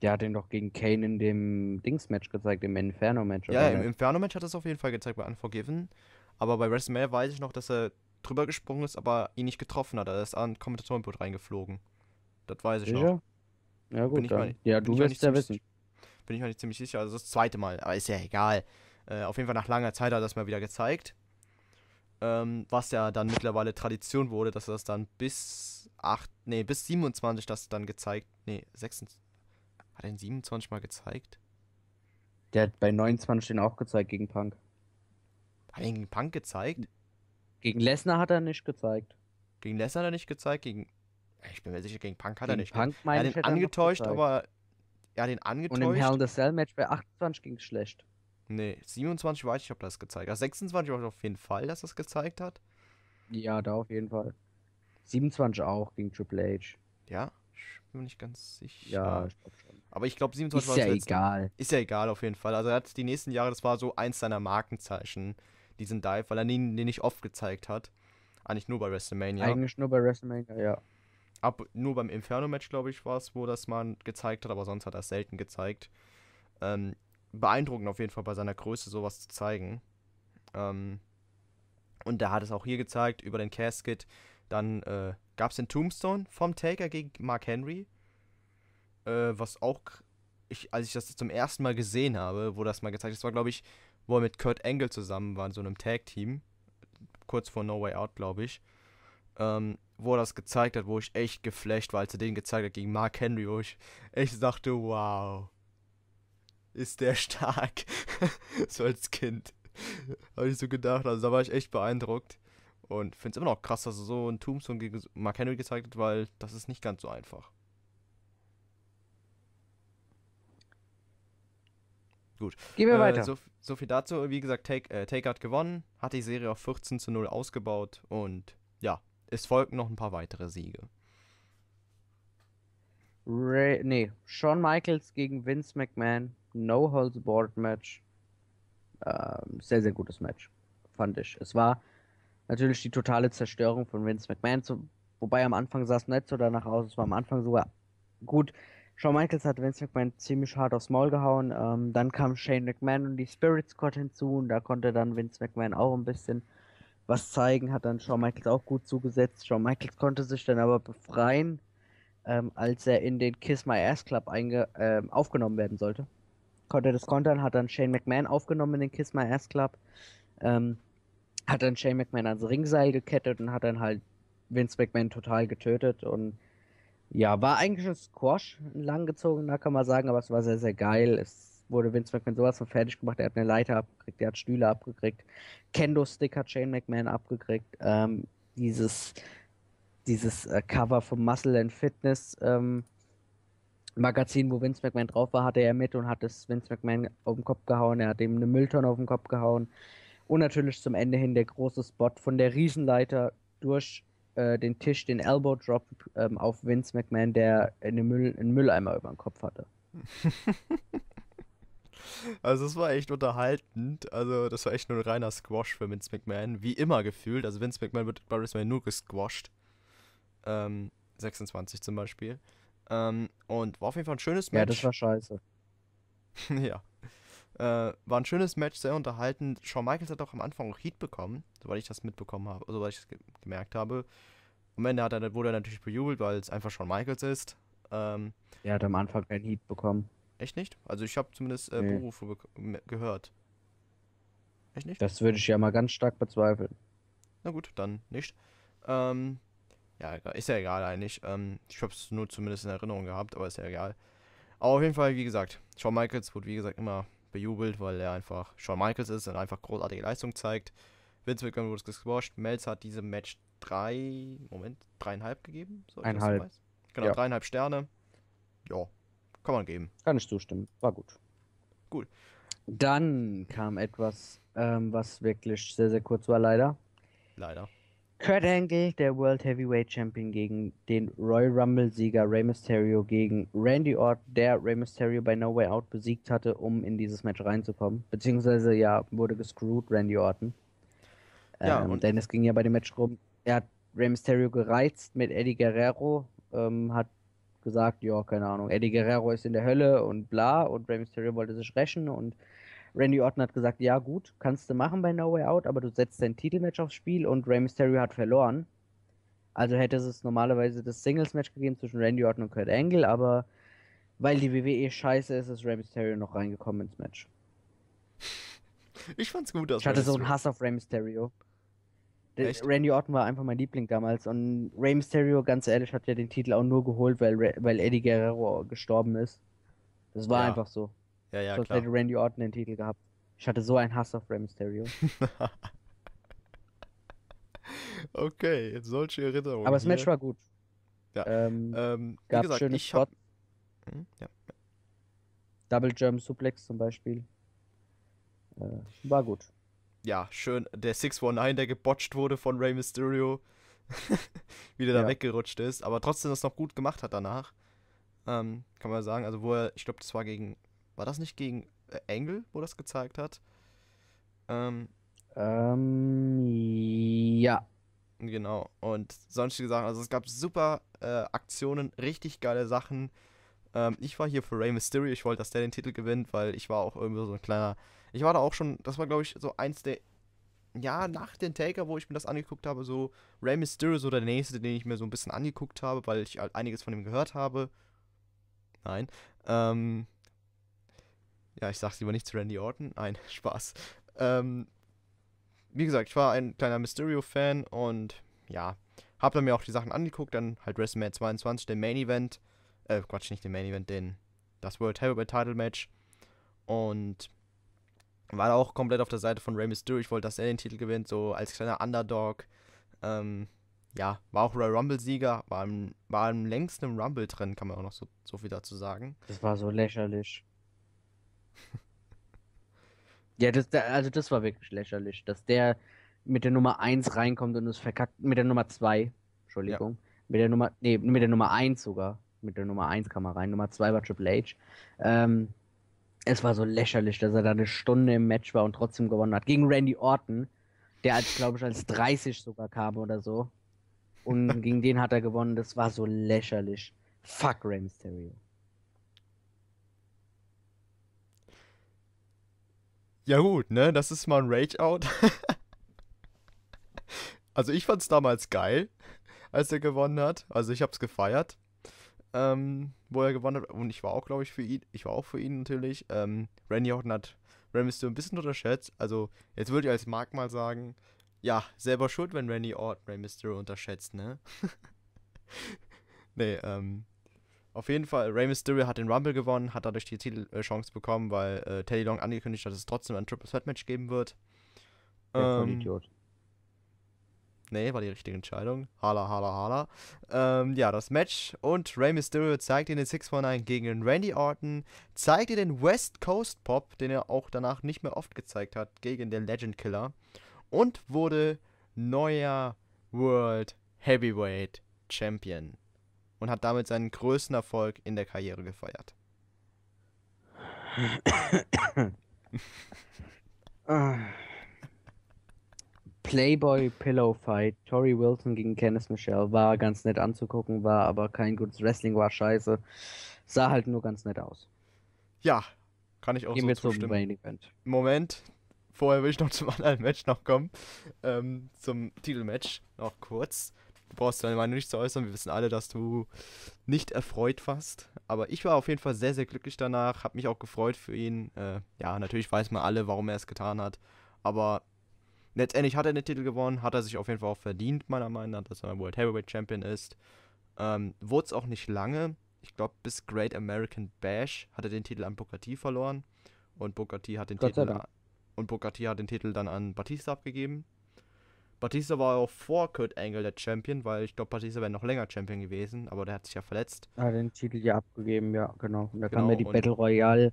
Der hat den doch gegen Kane in dem Dings-Match gezeigt, im Inferno-Match. Ja, im Inferno-Match hat er es auf jeden Fall gezeigt bei Unforgiven. Aber bei WrestleMania weiß ich noch, dass er drüber gesprungen ist, aber ihn nicht getroffen hat. Er ist an Kommentatorenboot reingeflogen. Das weiß ich Sicher? noch. Ja, gut. Mal, ja, du wirst es ja wissen. Bin ich mir nicht ziemlich sicher. Also das zweite Mal, aber ist ja egal. Äh, auf jeden Fall nach langer Zeit hat er das mal wieder gezeigt ähm, was ja dann mittlerweile Tradition wurde, dass das dann bis 8, nee, bis 27 das dann gezeigt, nee, 26, hat er den 27 mal gezeigt? Der hat bei 29 den auch gezeigt gegen Punk. Hat er gegen Punk gezeigt? Gegen Lesnar hat er nicht gezeigt. Gegen Lesnar hat er nicht gezeigt, gegen, ich bin mir sicher, gegen Punk hat gegen er nicht. Punk, er hat ihn angetäuscht, aber, er hat ihn angetäuscht. Und im Hell in the Cell Match bei 28 ging es schlecht. Nee, 27 weiß ich, ob das gezeigt hat. 26 war auf jeden Fall, dass das gezeigt hat. Ja, da auf jeden Fall. 27 auch gegen Triple H. Ja, ich bin mir nicht ganz sicher. Ja, ich glaube schon. Aber ich glaube, 27 ist war ja egal. Ist ja egal auf jeden Fall. Also er hat die nächsten Jahre, das war so eins seiner Markenzeichen, diesen Dive, weil er den, den nicht oft gezeigt hat. Eigentlich nur bei WrestleMania. Eigentlich nur bei WrestleMania, ja. Ab, nur beim Inferno-Match, glaube ich, war es, wo das mal gezeigt hat, aber sonst hat er es selten gezeigt. Ähm, beeindruckend auf jeden Fall bei seiner Größe sowas zu zeigen. Ähm, und da hat es auch hier gezeigt über den Casket. Dann äh, gab es den Tombstone vom Taker gegen Mark Henry. Äh, was auch, ich, als ich das zum ersten Mal gesehen habe, wurde das mal gezeigt Das war glaube ich, wo er mit Kurt Angle zusammen war in so einem Tag-Team. Kurz vor No Way Out, glaube ich. Ähm, wo er das gezeigt hat, wo ich echt geflasht war, als er den gezeigt hat gegen Mark Henry, wo ich echt dachte, wow, ist der stark. so als Kind. Habe ich so gedacht. Also da war ich echt beeindruckt. Und finde es immer noch krass, dass er so ein Tombstone gegen Mark Henry gezeigt hat, weil das ist nicht ganz so einfach. Gut. Gehen wir äh, weiter. So, so, viel dazu. Wie gesagt, Take, äh, Take hat gewonnen, hat die Serie auf 14 zu 0 ausgebaut und ja, es folgen noch ein paar weitere Siege. Ray, nee, Shawn Michaels gegen Vince McMahon No-Holds-Board-Match. Ähm, sehr, sehr gutes Match, fand ich. Es war natürlich die totale Zerstörung von Vince McMahon, zu, wobei am Anfang sah es nicht so danach aus. Es war am Anfang sogar gut. Shawn Michaels hat Vince McMahon ziemlich hart aufs Maul gehauen. Ähm, dann kam Shane McMahon und die Spirit Squad hinzu und da konnte dann Vince McMahon auch ein bisschen was zeigen, hat dann Shawn Michaels auch gut zugesetzt. Shawn Michaels konnte sich dann aber befreien, ähm, als er in den Kiss My Ass Club äh, aufgenommen werden sollte konnte das kontern, hat dann Shane McMahon aufgenommen in den Kiss My Ass Club. Ähm, hat dann Shane McMahon ans Ringseil gekettet und hat dann halt Vince McMahon total getötet. Und ja, war eigentlich ein Squash, ein langgezogener, kann man sagen, aber es war sehr, sehr geil. Es wurde Vince McMahon sowas von fertig gemacht. Er hat eine Leiter abgekriegt, er hat Stühle abgekriegt. Kendo-Stick hat Shane McMahon abgekriegt. Ähm, dieses dieses äh, Cover vom Muscle and Fitness ähm, Magazin, wo Vince McMahon drauf war, hatte er mit und hat es Vince McMahon auf den Kopf gehauen. Er hat ihm eine Mülltonne auf den Kopf gehauen. Und natürlich zum Ende hin der große Spot von der Riesenleiter durch äh, den Tisch, den Elbow Drop ähm, auf Vince McMahon, der eine Müll, einen Mülleimer über den Kopf hatte. Also es war echt unterhaltend. Also das war echt nur ein reiner Squash für Vince McMahon. Wie immer gefühlt. Also Vince McMahon wird bei WrestleMania nur gesquashed. Ähm, 26 zum Beispiel. Ähm, und war auf jeden Fall ein schönes Match. Ja, das war scheiße. ja. Äh, war ein schönes Match, sehr unterhaltend. Shawn Michaels hat auch am Anfang auch Heat bekommen, soweit ich das mitbekommen habe, soweit ich das ge gemerkt habe. Am Ende hat er, wurde er natürlich bejubelt, weil es einfach Shawn Michaels ist. Ähm, er hat am Anfang keinen Heat bekommen. Echt nicht? Also ich habe zumindest äh, nee. Berufe gehört. Echt nicht? Das würde ich ja mal ganz stark bezweifeln. Na gut, dann nicht. Ähm, ja, ist ja egal eigentlich. Ähm, ich habe es nur zumindest in Erinnerung gehabt, aber ist ja egal. Aber auf jeden Fall, wie gesagt, Shawn Michaels wird wie gesagt immer bejubelt, weil er einfach Shawn Michaels ist und einfach großartige Leistung zeigt. Vince McMahon wurde gesquashed. Melz hat diesem Match drei, Moment, dreieinhalb gegeben? So, Einhalb. Genau, ja. dreieinhalb Sterne. Ja, kann man geben. Kann ich zustimmen. War gut. Gut. Dann kam etwas, ähm, was wirklich sehr, sehr kurz war, leider. Leider. Kurt Angle, der World Heavyweight Champion, gegen den Royal Rumble-Sieger Rey Mysterio, gegen Randy Orton, der Rey Mysterio bei No Way Out besiegt hatte, um in dieses Match reinzukommen. Beziehungsweise, ja, wurde gescrewt, Randy Orton. Ja, ähm, und denn es ging ja bei dem Match rum, er hat Rey Mysterio gereizt mit Eddie Guerrero, ähm, hat gesagt, ja, keine Ahnung, Eddie Guerrero ist in der Hölle und bla, und Rey Mysterio wollte sich rächen und Randy Orton hat gesagt, ja gut, kannst du machen bei No Way Out, aber du setzt dein Titelmatch aufs Spiel und Rey Mysterio hat verloren. Also hätte es normalerweise das Singles-Match gegeben zwischen Randy Orton und Kurt Angle, aber weil die WWE scheiße ist, ist Rey Mysterio noch reingekommen ins Match. Ich fand's gut, dass Ich hatte so einen Hass auf Rey Mysterio. Echt? Randy Orton war einfach mein Liebling damals und Rey Mysterio, ganz ehrlich, hat ja den Titel auch nur geholt, weil, weil Eddie Guerrero gestorben ist. Das war ja. einfach so. Ja, ja, Sonst klar. hätte Randy Orton den Titel gehabt. Ich hatte so einen Hass auf Rey Mysterio. okay, jetzt solche Erinnerungen. Aber das Match hier. war gut. Ja. Ähm, ähm, gab gesagt, schöne Spot. Hab... Hm? ja. Double German Suplex zum Beispiel. Äh, war gut. Ja, schön. Der 619, der gebotcht wurde von Rey Mysterio. wie der ja. da weggerutscht ist, aber trotzdem das noch gut gemacht hat danach. Ähm, kann man sagen. Also, wo er, ich glaube, das war gegen war das nicht gegen äh, Engel, wo das gezeigt hat? Ähm, ähm, ja. Genau. Und sonstige Sachen. Also es gab super äh, Aktionen, richtig geile Sachen. Ähm, ich war hier für Rey Mysterio. Ich wollte, dass der den Titel gewinnt, weil ich war auch irgendwie so ein kleiner. Ich war da auch schon. Das war, glaube ich, so eins der. Ja, nach den Taker, wo ich mir das angeguckt habe, so Rey Mysterio, so der nächste, den ich mir so ein bisschen angeguckt habe, weil ich halt einiges von ihm gehört habe. Nein. Ähm, ja, ich sag's lieber nicht zu Randy Orton. Nein, Spaß. Ähm, wie gesagt, ich war ein kleiner Mysterio-Fan und ja, hab dann mir auch die Sachen angeguckt. Dann halt WrestleMania 22, den Main Event. Äh, Quatsch, nicht den Main Event, den, das World Heavyweight Title Match. Und war auch komplett auf der Seite von Rey Mysterio. Ich wollte, dass er den Titel gewinnt, so als kleiner Underdog. Ähm, ja, war auch Royal Rumble-Sieger, war, im, war im längsten im Rumble drin, kann man auch noch so, so viel dazu sagen. Das war so lächerlich. Ja, das, also das war wirklich lächerlich, dass der mit der Nummer 1 reinkommt und es verkackt, mit der Nummer 2, Entschuldigung, ja. mit der Nummer, nee, mit der Nummer 1 sogar, mit der Nummer 1 kam er rein, Nummer 2 war Triple H. Ähm, es war so lächerlich, dass er da eine Stunde im Match war und trotzdem gewonnen hat. Gegen Randy Orton, der als, glaube ich, als 30 sogar kam oder so. Und gegen den hat er gewonnen. Das war so lächerlich. Fuck Rey Mysterio. Ja gut, ne? Das ist mal ein Rage-Out. also ich fand's damals geil, als er gewonnen hat. Also ich hab's gefeiert, ähm, wo er gewonnen hat. Und ich war auch, glaube ich, für ihn. Ich war auch für ihn natürlich. Ähm, Randy Orton hat Randy ein bisschen unterschätzt. Also jetzt würde ich als Mark mal sagen, ja, selber schuld, wenn Randy Orton Rey unterschätzt, ne? nee, ähm, auf jeden Fall, Rey Mysterio hat den Rumble gewonnen, hat dadurch die Titelchance äh, bekommen, weil äh, Teddy Long angekündigt hat, dass es trotzdem ein Triple Threat Match geben wird. Der ähm, Idiot. Nee, war die richtige Entscheidung. Hala, hala, hala. Ähm, ja, das Match und Rey Mysterio zeigt ihn den 619 gegen den Randy Orton, zeigt ihr den West Coast Pop, den er auch danach nicht mehr oft gezeigt hat, gegen den Legend Killer und wurde neuer World Heavyweight Champion und hat damit seinen größten Erfolg in der Karriere gefeiert. Playboy Pillow Fight, Tori Wilson gegen Kenneth Michelle war ganz nett anzugucken, war aber kein gutes Wrestling, war scheiße. Sah halt nur ganz nett aus. Ja, kann ich auch Gehen so wir zustimmen. Zum Main Event. Moment, vorher will ich noch zum anderen Match noch kommen. Ähm, zum Titelmatch noch kurz. Du brauchst deine Meinung nicht zu äußern. Wir wissen alle, dass du nicht erfreut warst. Aber ich war auf jeden Fall sehr, sehr glücklich danach. Hab mich auch gefreut für ihn. Äh, ja, natürlich weiß man alle, warum er es getan hat. Aber letztendlich hat er den Titel gewonnen. Hat er sich auf jeden Fall auch verdient, meiner Meinung nach, dass er World Heavyweight Champion ist. Ähm, Wurde es auch nicht lange. Ich glaube, bis Great American Bash hat er den Titel an Booker T verloren. Und Booker T hat den Titel. Und Booker T hat den Titel dann an Batista abgegeben. Batista war auch vor Kurt Angle der Champion, weil ich glaube, Batista wäre noch länger Champion gewesen, aber der hat sich ja verletzt. Er Hat den Titel ja abgegeben, ja, genau. Und da genau, kam ja genau, die Battle Royale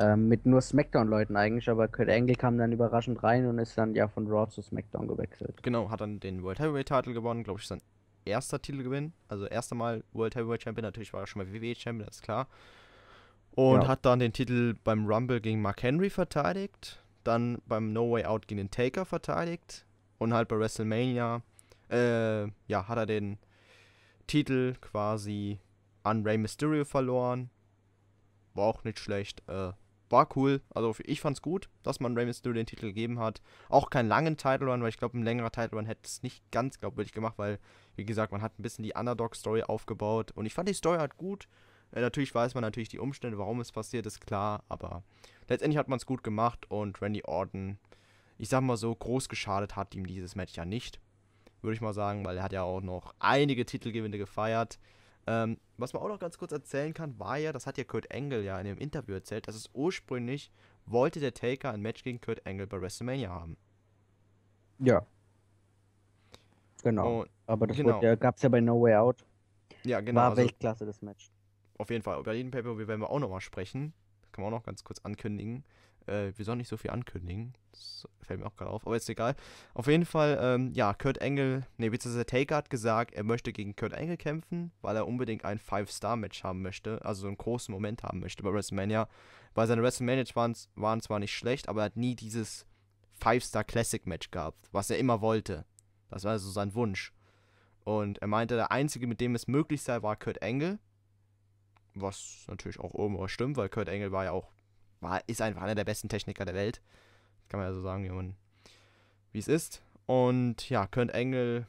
äh, mit nur Smackdown-Leuten eigentlich, aber Kurt Angle kam dann überraschend rein und ist dann ja von Raw zu Smackdown gewechselt. Genau, hat dann den World Heavyweight Title gewonnen, glaube ich, sein erster Titelgewinn, also erster Mal World Heavyweight Champion, natürlich war er schon mal WWE Champion, das ist klar. Und ja. hat dann den Titel beim Rumble gegen Mark Henry verteidigt, dann beim No Way Out gegen den Taker verteidigt, und halt bei WrestleMania, äh, ja, hat er den Titel quasi an Rey Mysterio verloren. War auch nicht schlecht. Äh, war cool. Also ich fand's gut, dass man Rey Mysterio den Titel gegeben hat. Auch keinen langen Title Run, weil ich glaube, ein längerer Title Run hätte es nicht ganz glaubwürdig gemacht, weil, wie gesagt, man hat ein bisschen die Underdog-Story aufgebaut. Und ich fand die Story halt gut. Äh, natürlich weiß man natürlich die Umstände, warum es passiert ist, klar. Aber letztendlich hat man es gut gemacht und Randy Orton ich sag mal so, groß geschadet hat ihm dieses Match ja nicht. Würde ich mal sagen, weil er hat ja auch noch einige Titelgewinne gefeiert. Ähm, was man auch noch ganz kurz erzählen kann, war ja, das hat ja Kurt Angle ja in dem Interview erzählt, dass es ursprünglich wollte der Taker ein Match gegen Kurt Angle bei WrestleMania haben. Ja. Genau. Und, Aber das genau. gab es ja bei No Way Out. Ja, genau. War also, Weltklasse das Match. Auf jeden Fall. Über jeden Paper werden wir auch nochmal sprechen. Das kann man auch noch ganz kurz ankündigen. Äh, wir sollen nicht so viel ankündigen. Das fällt mir auch gerade auf, aber ist egal. Auf jeden Fall, ähm, ja, Kurt Engel, nee, beziehungsweise Taker hat gesagt, er möchte gegen Kurt Engel kämpfen, weil er unbedingt ein Five-Star-Match haben möchte, also so einen großen Moment haben möchte bei WrestleMania. Weil seine WrestleMania waren, waren zwar nicht schlecht, aber er hat nie dieses Five-Star-Classic-Match gehabt, was er immer wollte. Das war also sein Wunsch. Und er meinte, der einzige, mit dem es möglich sei, war Kurt Engel. Was natürlich auch irgendwo stimmt, weil Kurt Engel war ja auch war, ist einfach einer der besten Techniker der Welt. Kann man ja so sagen, wie, es ist. Und ja, Kurt Engel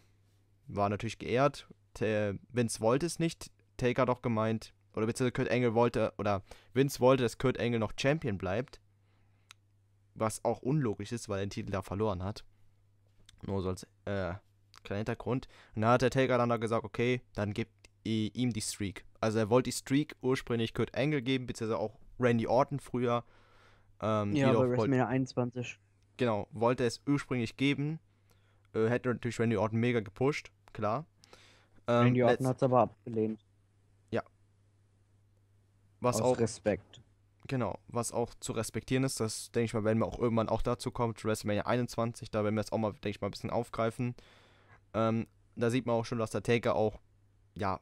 war natürlich geehrt. Vince wollte es nicht. Taker hat auch gemeint, oder beziehungsweise Kurt Engel wollte, oder Vince wollte, dass Kurt Engel noch Champion bleibt. Was auch unlogisch ist, weil er den Titel da verloren hat. Nur so als äh, kleiner Hintergrund. Und dann hat der Taker dann da gesagt, okay, dann gibt ihm die Streak. Also er wollte die Streak ursprünglich Kurt Engel geben, beziehungsweise auch Randy Orton früher. Ähm, ja, bei WrestleMania 21. Genau, wollte es ursprünglich geben. Äh, hätte natürlich Randy Orton mega gepusht, klar. Ähm, Randy Orton hat es aber abgelehnt. Ja. Was Aus auch. Respekt. Genau, was auch zu respektieren ist, das denke ich mal, wenn wir auch irgendwann auch dazu kommt, WrestleMania 21, da werden wir es auch mal, denke ich mal, ein bisschen aufgreifen. Ähm, da sieht man auch schon, dass der Taker auch, ja,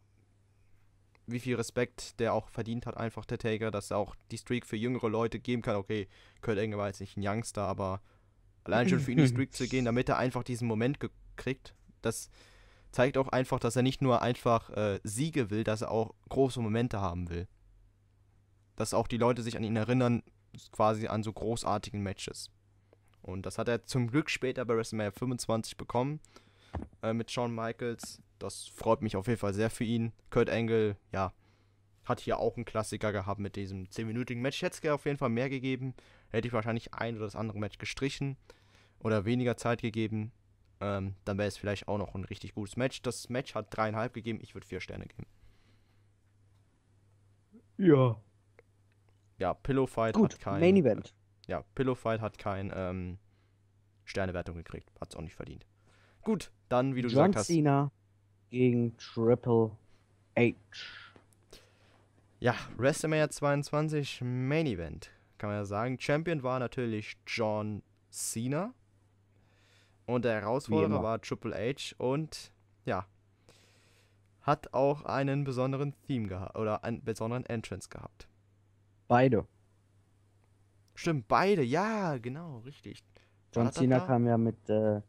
wie viel Respekt der auch verdient hat, einfach der Taker, dass er auch die Streak für jüngere Leute geben kann. Okay, Kurt Engel war jetzt nicht ein Youngster, aber allein schon für ihn die Streak zu gehen, damit er einfach diesen Moment gekriegt, das zeigt auch einfach, dass er nicht nur einfach äh, Siege will, dass er auch große Momente haben will. Dass auch die Leute sich an ihn erinnern, quasi an so großartigen Matches. Und das hat er zum Glück später bei WrestleMania 25 bekommen, äh, mit Shawn Michaels das freut mich auf jeden Fall sehr für ihn. Kurt Angle, ja, hat hier auch einen Klassiker gehabt mit diesem 10-minütigen Match. Hätte es auf jeden Fall mehr gegeben. Hätte ich wahrscheinlich ein oder das andere Match gestrichen oder weniger Zeit gegeben. Ähm, dann wäre es vielleicht auch noch ein richtig gutes Match. Das Match hat dreieinhalb gegeben. Ich würde vier Sterne geben. Ja. Ja, Pillow Fight Gut, hat kein. Main Event. Ja, Pillow Fight hat kein ähm, Sternewertung gekriegt. Hat es auch nicht verdient. Gut, dann, wie du John gesagt hast gegen Triple H. Ja, WrestleMania 22 Main Event, kann man ja sagen. Champion war natürlich John Cena. Und der Herausforderer war Triple H und ja, hat auch einen besonderen Theme gehabt oder einen besonderen Entrance gehabt. Beide. Stimmt, beide, ja, genau, richtig. John Cena kam ja mit äh,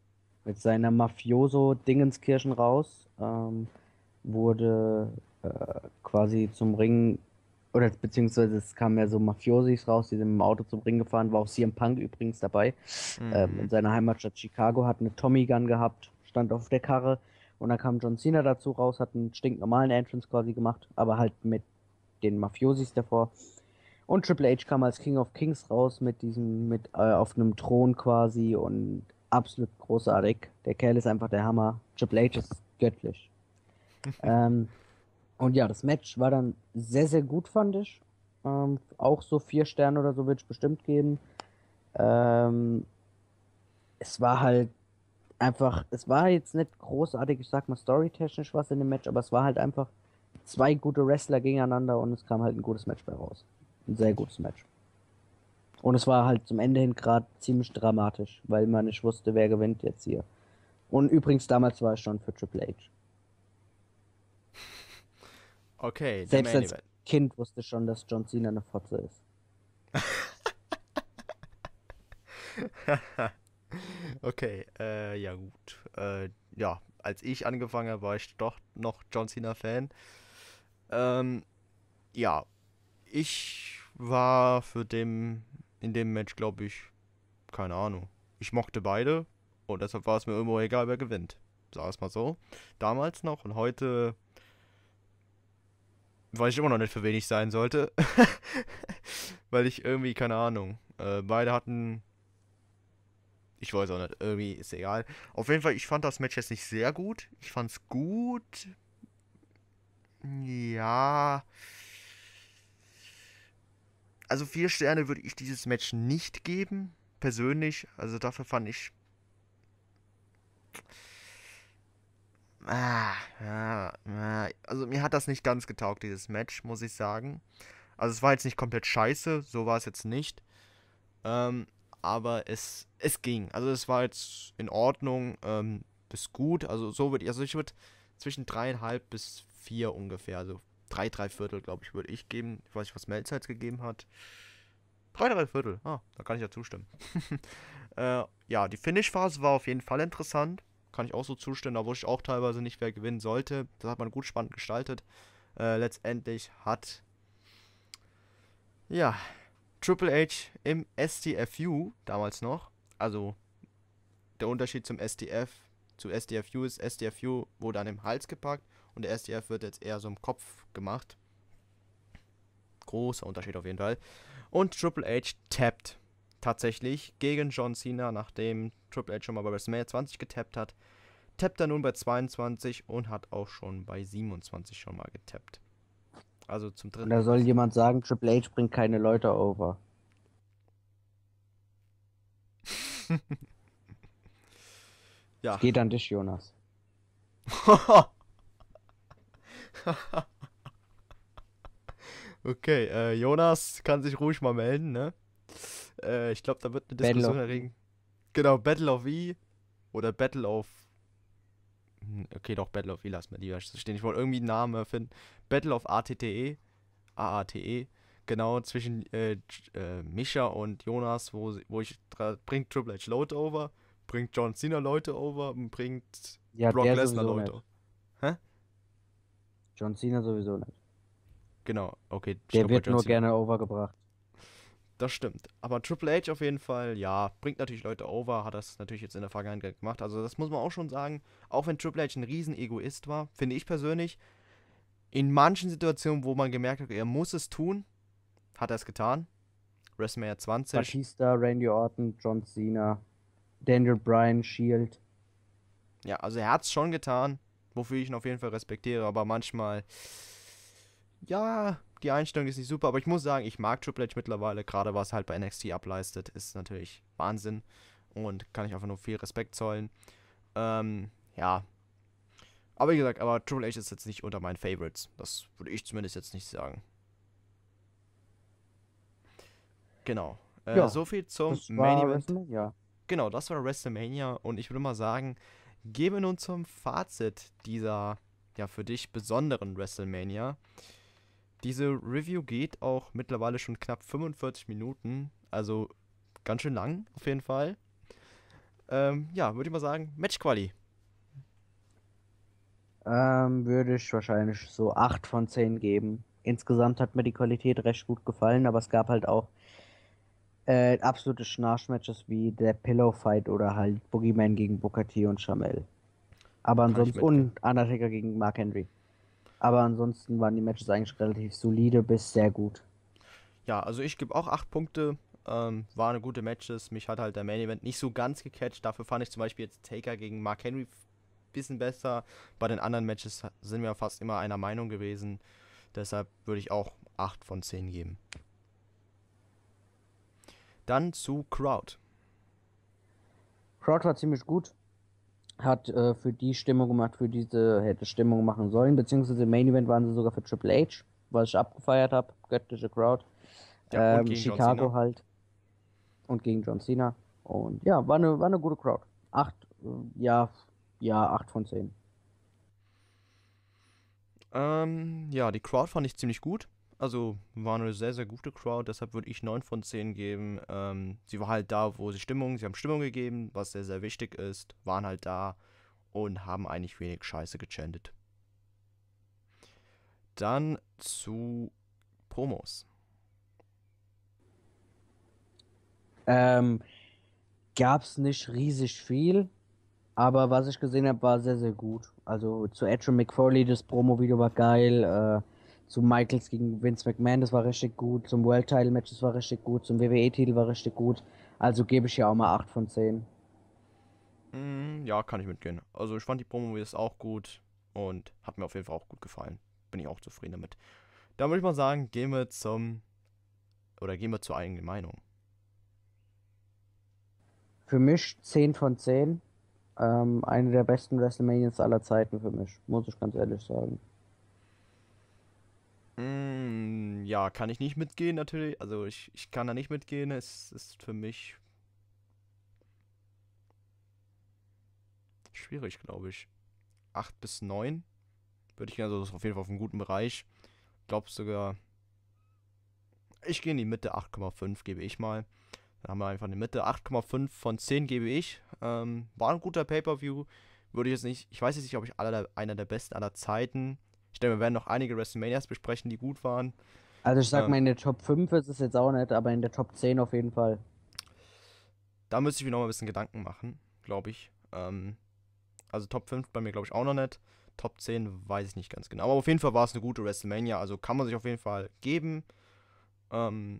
mit seiner Mafioso-Dingenskirchen raus, ähm, wurde äh, quasi zum Ring, oder beziehungsweise es kamen ja so Mafiosis raus, die sind mit dem Auto zum Ring gefahren, war auch CM Punk übrigens dabei, ähm, mhm. ähm, in seiner Heimatstadt Chicago, hat eine Tommy Gun gehabt, stand auf der Karre und dann kam John Cena dazu raus, hat einen stinknormalen Entrance quasi gemacht, aber halt mit den Mafiosis davor. Und Triple H kam als King of Kings raus mit diesem, mit äh, auf einem Thron quasi und absolut großartig. Der Kerl ist einfach der Hammer. Triple H ist göttlich. ähm, und ja, das Match war dann sehr, sehr gut, fand ich. Ähm, auch so vier Sterne oder so würde ich bestimmt geben. Ähm, es war halt einfach, es war jetzt nicht großartig, ich sag mal storytechnisch was in dem Match, aber es war halt einfach zwei gute Wrestler gegeneinander und es kam halt ein gutes Match bei raus. Ein sehr gutes Match. Und es war halt zum Ende hin gerade ziemlich dramatisch, weil man nicht wusste, wer gewinnt jetzt hier. Und übrigens, damals war ich schon für Triple H. Okay, Selbst als Event. Kind wusste ich schon, dass John Cena eine Fotze ist. okay, äh, ja gut. Äh, ja, als ich angefangen habe, war ich doch noch John Cena-Fan. Ähm, ja, ich war für den in dem Match, glaube ich, keine Ahnung. Ich mochte beide und deshalb war es mir irgendwo egal, wer gewinnt. Sag es mal so. Damals noch und heute weiß ich immer noch nicht, für wen ich sein sollte. Weil ich irgendwie, keine Ahnung. Äh, beide hatten. Ich weiß auch nicht, irgendwie ist egal. Auf jeden Fall, ich fand das Match jetzt nicht sehr gut. Ich fand es gut. Ja also vier Sterne würde ich dieses Match nicht geben, persönlich. Also dafür fand ich. Ah, ja, ah, also mir hat das nicht ganz getaugt, dieses Match, muss ich sagen. Also es war jetzt nicht komplett scheiße, so war es jetzt nicht. Ähm, aber es, es ging. Also es war jetzt in Ordnung, ähm, bis gut. Also so würde ich, also ich würde zwischen dreieinhalb bis vier ungefähr, also drei, drei Viertel, glaube ich, würde ich geben. Ich weiß nicht, was jetzt gegeben hat. Drei, drei Viertel. Ah, da kann ich ja zustimmen. äh, ja, die Finish-Phase war auf jeden Fall interessant. Kann ich auch so zustimmen. Da wusste ich auch teilweise nicht, wer gewinnen sollte. Das hat man gut spannend gestaltet. Äh, letztendlich hat. Ja, Triple H im SDFU damals noch. Also der Unterschied zum SDF. zu SDFU ist, SDFU wurde an dem Hals gepackt und der SDF wird jetzt eher so im Kopf gemacht. Großer Unterschied auf jeden Fall. Und Triple H tappt tatsächlich gegen John Cena, nachdem Triple H schon mal bei WrestleMania 20 getappt hat. Tappt er nun bei 22 und hat auch schon bei 27 schon mal getappt. Also zum dritten. Und da soll jemand sagen, Triple H bringt keine Leute over. ja. Das geht an dich, Jonas. okay, äh, Jonas kann sich ruhig mal melden, ne? Äh, ich glaube, da wird eine Diskussion Battle erregen. Genau, Battle of E oder Battle of. Hm, okay, doch, Battle of E, lass mal lieber stehen. Ich wollte irgendwie einen Namen finden. Battle of ATTE. AATE. Genau, zwischen äh, äh Misha und Jonas, wo, wo ich. Bringt Triple H Load over, bringt John Cena Leute over und bringt ja, Brock Lesnar Leute over. John Cena sowieso nicht. Genau, okay. Der wird nur gerne overgebracht. Das stimmt. Aber Triple H auf jeden Fall, ja, bringt natürlich Leute over, hat das natürlich jetzt in der Vergangenheit gemacht. Also das muss man auch schon sagen. Auch wenn Triple H ein Riesen-Egoist war, finde ich persönlich, in manchen Situationen, wo man gemerkt hat, er muss es tun, hat er es getan. WrestleMania 20. Batista, Randy Orton, John Cena, Daniel Bryan, Shield. Ja, also er hat es schon getan wofür ich ihn auf jeden Fall respektiere, aber manchmal, ja, die Einstellung ist nicht super, aber ich muss sagen, ich mag Triple H mittlerweile, gerade was halt bei NXT ableistet, ist natürlich Wahnsinn und kann ich einfach nur viel Respekt zollen. Ähm, ja. Aber wie gesagt, aber Triple H ist jetzt nicht unter meinen Favorites. Das würde ich zumindest jetzt nicht sagen. Genau. Äh, ja, so viel zum Main Event. Ja. Genau, das war WrestleMania und ich würde mal sagen, gehen wir nun zum Fazit dieser ja für dich besonderen WrestleMania. Diese Review geht auch mittlerweile schon knapp 45 Minuten, also ganz schön lang auf jeden Fall. Ähm, ja, würde ich mal sagen, Matchquali. Ähm, würde ich wahrscheinlich so 8 von 10 geben. Insgesamt hat mir die Qualität recht gut gefallen, aber es gab halt auch äh, absolute Schnarchmatches wie der Pillow Fight oder halt Boogeyman gegen Booker T und Chamel. Aber ansonsten und Undertaker gegen Mark Henry. Aber ansonsten waren die Matches eigentlich relativ solide bis sehr gut. Ja, also ich gebe auch 8 Punkte. Ähm, waren gute Matches. Mich hat halt der Main Event nicht so ganz gecatcht. Dafür fand ich zum Beispiel jetzt Taker gegen Mark Henry ein bisschen besser. Bei den anderen Matches sind wir fast immer einer Meinung gewesen. Deshalb würde ich auch 8 von 10 geben. Dann zu Crowd. Crowd war ziemlich gut. Hat äh, für die Stimmung gemacht, für diese hätte Stimmung machen sollen. Beziehungsweise im Main Event waren sie sogar für Triple H, was ich abgefeiert habe. Göttliche Crowd. Ja, ähm, Chicago halt. Und gegen John Cena. Und ja, war eine, war eine gute Crowd. Acht, äh, ja, ja, acht von zehn. Ähm, ja, die Crowd fand ich ziemlich gut. Also war eine sehr, sehr gute Crowd, deshalb würde ich 9 von 10 geben. Ähm, sie war halt da, wo sie Stimmung, sie haben Stimmung gegeben, was sehr, sehr wichtig ist, waren halt da und haben eigentlich wenig Scheiße gechantet. Dann zu Promos. Ähm, Gab es nicht riesig viel, aber was ich gesehen habe, war sehr, sehr gut. Also zu Edge und McFarley, das Promo-Video war geil. Äh, zu Michaels gegen Vince McMahon, das war richtig gut. Zum World Title Match, das war richtig gut. Zum WWE Titel war richtig gut. Also gebe ich ja auch mal 8 von 10. Mm, ja, kann ich mitgehen. Also ich fand die Promo jetzt auch gut und hat mir auf jeden Fall auch gut gefallen. Bin ich auch zufrieden damit. Dann würde ich mal sagen, gehen wir zum oder gehen wir zur eigenen Meinung. Für mich 10 von 10. Ähm, eine der besten WrestleManias aller Zeiten für mich, muss ich ganz ehrlich sagen. Hm, ja, kann ich nicht mitgehen natürlich. Also ich, ich kann da nicht mitgehen. Es ist für mich schwierig, glaube ich. 8 bis 9 würde ich also auf jeden Fall auf einem guten Bereich. Glaube sogar. Ich gehe in die Mitte, 8,5 gebe ich mal. Dann haben wir einfach eine Mitte. 8,5 von 10 gebe ich. Ähm, war ein guter Pay-Per-View. Würde ich jetzt nicht. Ich weiß jetzt nicht, ob ich aller, einer der besten aller Zeiten ich denke, wir werden noch einige WrestleManias besprechen, die gut waren. Also ich sag ähm, mal, in der Top 5 ist es jetzt auch nicht, aber in der Top 10 auf jeden Fall. Da müsste ich mir noch mal ein bisschen Gedanken machen, glaube ich. Ähm, also Top 5 bei mir, glaube ich, auch noch nicht. Top 10 weiß ich nicht ganz genau. Aber auf jeden Fall war es eine gute WrestleMania. Also kann man sich auf jeden Fall geben. Ähm,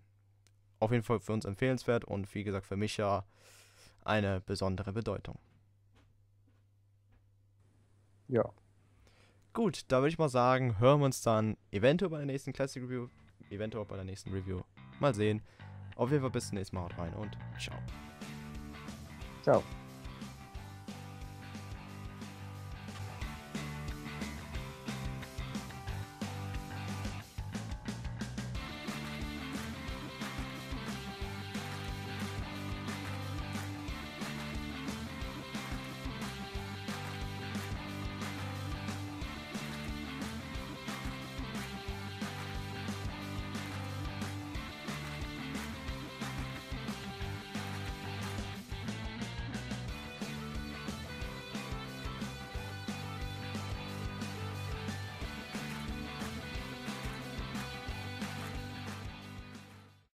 auf jeden Fall für uns empfehlenswert und wie gesagt für mich ja eine besondere Bedeutung. Ja. Gut, da würde ich mal sagen, hören wir uns dann eventuell bei der nächsten Classic Review, eventuell bei der nächsten Review. Mal sehen. Auf jeden Fall bis zum nächsten Mal. Haut rein und ciao. Ciao.